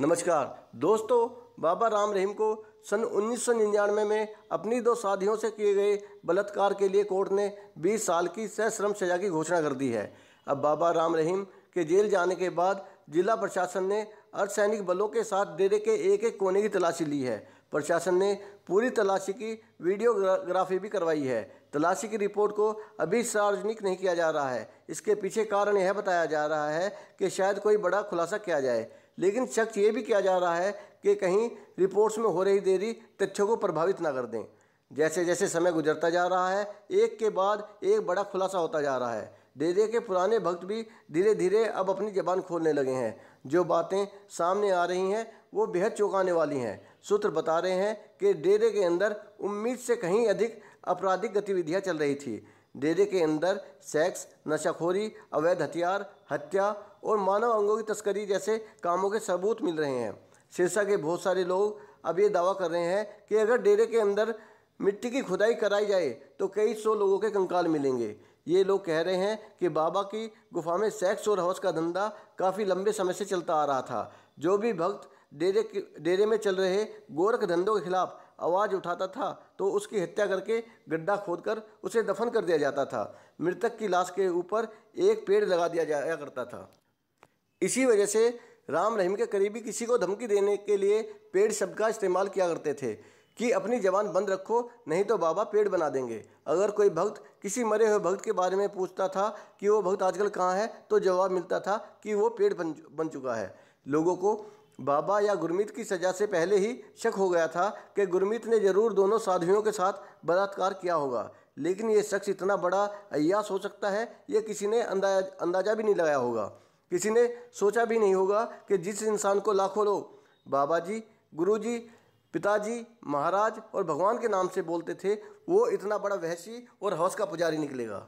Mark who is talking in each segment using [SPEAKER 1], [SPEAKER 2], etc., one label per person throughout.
[SPEAKER 1] नमस्कार दोस्तों बाबा राम रहीम को सन उन्नीस में अपनी दो शादियों से किए गए बलात्कार के लिए कोर्ट ने 20 साल की सश्रम सजा की घोषणा कर दी है अब बाबा राम रहीम के जेल जाने के बाद जिला प्रशासन ने अर्धसैनिक बलों के साथ डेरे के एक एक कोने की तलाशी ली है प्रशासन ने पूरी तलाशी की वीडियोग्राफी भी करवाई है तलाशी की रिपोर्ट को अभी सार्वजनिक नहीं किया जा रहा है इसके पीछे कारण यह बताया जा रहा है कि शायद कोई बड़ा खुलासा किया जाए लेकिन शख्स ये भी किया जा रहा है कि कहीं रिपोर्ट्स में हो रही देरी तथ्यों को प्रभावित ना कर दें जैसे जैसे समय गुजरता जा रहा है एक के बाद एक बड़ा खुलासा होता जा रहा है डेरे के पुराने भक्त भी धीरे धीरे अब अपनी जबान खोलने लगे हैं जो बातें सामने आ रही हैं वो बेहद चौंकाने वाली हैं सूत्र बता रहे हैं कि डेरे के अंदर उम्मीद से कहीं अधिक आपराधिक गतिविधियां चल रही थी डेरे के अंदर सेक्स नशाखोरी अवैध हथियार हत्या और मानव अंगों की तस्करी जैसे कामों के सबूत मिल रहे हैं सिरसा के बहुत सारे लोग अब ये दावा कर रहे हैं कि अगर डेरे के अंदर मिट्टी की खुदाई कराई जाए तो कई सौ लोगों के कंकाल मिलेंगे ये लोग कह रहे हैं कि बाबा की गुफा में सेक्स और हवस का धंधा काफ़ी लंबे समय से चलता आ रहा था जो भी भक्त डेरे के डेरे में चल रहे गोरख धंधों के खिलाफ आवाज़ उठाता था तो उसकी हत्या करके गड्ढा खोदकर उसे दफन कर दिया जाता था मृतक की लाश के ऊपर एक पेड़ लगा दिया जाया करता था इसी वजह से राम रहीम के करीबी किसी को धमकी देने के लिए पेड़ शब्द का इस्तेमाल किया करते थे कि अपनी जबान बंद रखो नहीं तो बाबा पेड़ बना देंगे अगर कोई भक्त किसी मरे हुए भक्त के बारे में पूछता था कि वो भक्त आजकल कहाँ है तो जवाब मिलता था कि वो पेड़ बन बन चुका है लोगों को बाबा या गुरमीत की सजा से पहले ही शक हो गया था कि गुरमीत ने जरूर दोनों साधुओं के साथ बलात्कार किया होगा लेकिन ये शख्स इतना बड़ा अयास हो सकता है ये किसी ने अंदाज अंदाजा भी नहीं लगाया होगा किसी ने सोचा भी नहीं होगा कि जिस इंसान को लाखों लोग बाबा जी गुरु जी पिताजी महाराज और भगवान के नाम से बोलते थे वो इतना बड़ा वहसी और हवस का पुजारी निकलेगा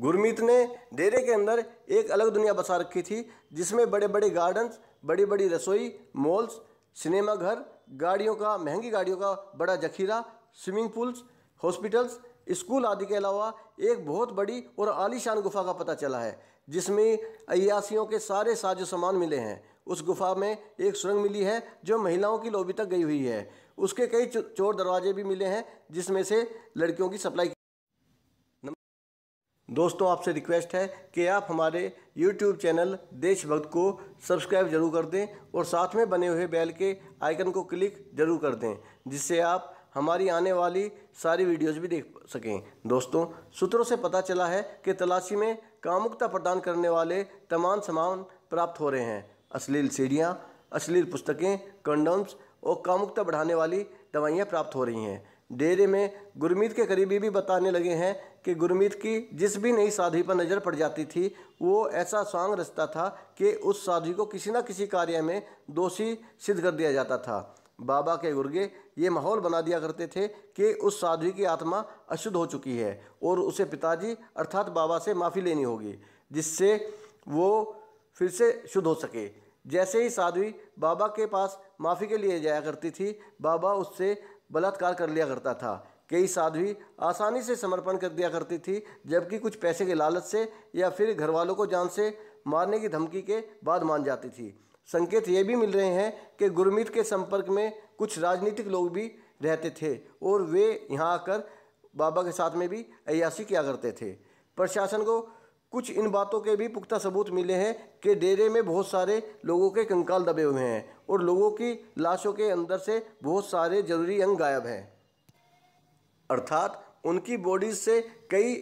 [SPEAKER 1] गुरमीत ने डेरे के अंदर एक अलग दुनिया बसा रखी थी जिसमें बड़े बड़े गार्डन्स बड़ी बड़ी रसोई मॉल्स सिनेमा घर गाड़ियों का महंगी गाड़ियों का बड़ा जखीरा स्विमिंग पूल्स हॉस्पिटल्स स्कूल आदि के अलावा एक बहुत बड़ी और आलीशान गुफा का पता चला है जिसमें अयासियों के सारे साजो सामान मिले हैं उस गुफा में एक सुरंग मिली है जो महिलाओं की लोबी तक गई हुई है उसके कई चोर दरवाजे भी मिले हैं जिसमें से लड़कियों की सप्लाई दोस्तों आपसे रिक्वेस्ट है कि आप हमारे यूट्यूब चैनल देशभक्त को सब्सक्राइब जरूर कर दें और साथ में बने हुए बैल के आइकन को क्लिक जरूर कर दें जिससे आप हमारी आने वाली सारी वीडियोस भी देख सकें दोस्तों सूत्रों से पता चला है कि तलाशी में कामुकता प्रदान करने वाले तमाम सामान प्राप्त हो रहे हैं अश्लील सीढ़ियाँ अश्लील पुस्तकें कंडोम्स और कामुकता बढ़ाने वाली दवाइयाँ प्राप्त हो रही हैं डेरे में गुरमीत के करीबी भी बताने लगे हैं कि गुरमीत की जिस भी नई साधी पर नज़र पड़ जाती थी वो ऐसा सांग रचता था कि उस साधी को किसी न किसी कार्य में दोषी सिद्ध कर दिया जाता था बाबा के गुर्गे ये माहौल बना दिया करते थे कि उस साधु की आत्मा अशुद्ध हो चुकी है और उसे पिताजी अर्थात बाबा से माफ़ी लेनी होगी जिससे वो फिर से शुद्ध हो सके जैसे ही साध्वी बाबा के पास माफ़ी के लिए जाया करती थी बाबा उससे बलात्कार कर लिया करता था कई साध्वी आसानी से समर्पण कर दिया करती थी जबकि कुछ पैसे के लालच से या फिर घर वालों को जान से मारने की धमकी के बाद मान जाती थी संकेत ये भी मिल रहे हैं कि गुरमीत के संपर्क में कुछ राजनीतिक लोग भी रहते थे और वे यहाँ आकर बाबा के साथ में भी अयासी किया करते थे प्रशासन को कुछ इन बातों के भी पुख्ता सबूत मिले हैं कि डेरे में बहुत सारे लोगों के कंकाल दबे हुए हैं और लोगों की लाशों के अंदर से बहुत सारे जरूरी अंग गायब हैं अर्थात उनकी बॉडीज से कई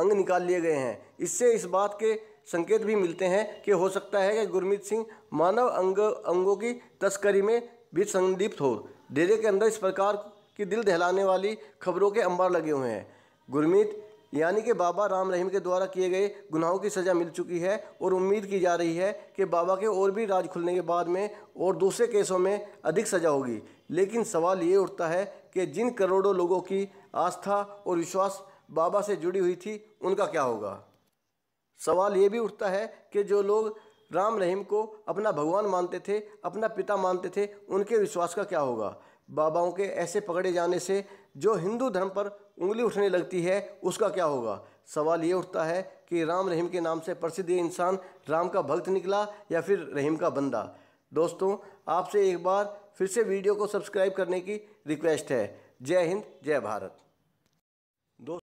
[SPEAKER 1] अंग निकाल लिए गए हैं इससे इस बात के संकेत भी मिलते हैं कि हो सकता है कि गुरमीत सिंह मानव अंग अंगों की तस्करी में भी संदिप्त हो डेरे के अंदर इस प्रकार की दिल दहलाने वाली खबरों के अंबार लगे हुए हैं गुरमीत यानी कि बाबा राम रहीम के द्वारा किए गए गुनाहों की सज़ा मिल चुकी है और उम्मीद की जा रही है कि बाबा के और भी राज खुलने के बाद में और दूसरे केसों में अधिक सज़ा होगी लेकिन सवाल ये उठता है कि जिन करोड़ों लोगों की आस्था और विश्वास बाबा से जुड़ी हुई थी उनका क्या होगा सवाल ये भी उठता है कि जो लोग राम रहीम को अपना भगवान मानते थे अपना पिता मानते थे उनके विश्वास का क्या होगा बाबाओं के ऐसे पकड़े जाने से जो हिंदू धर्म पर उंगली उठने लगती है उसका क्या होगा सवाल ये उठता है कि राम रहीम के नाम से प्रसिद्ध इंसान राम का भक्त निकला या फिर रहीम का बंदा दोस्तों आपसे एक बार फिर से वीडियो को सब्सक्राइब करने की रिक्वेस्ट है जय हिंद जय भारत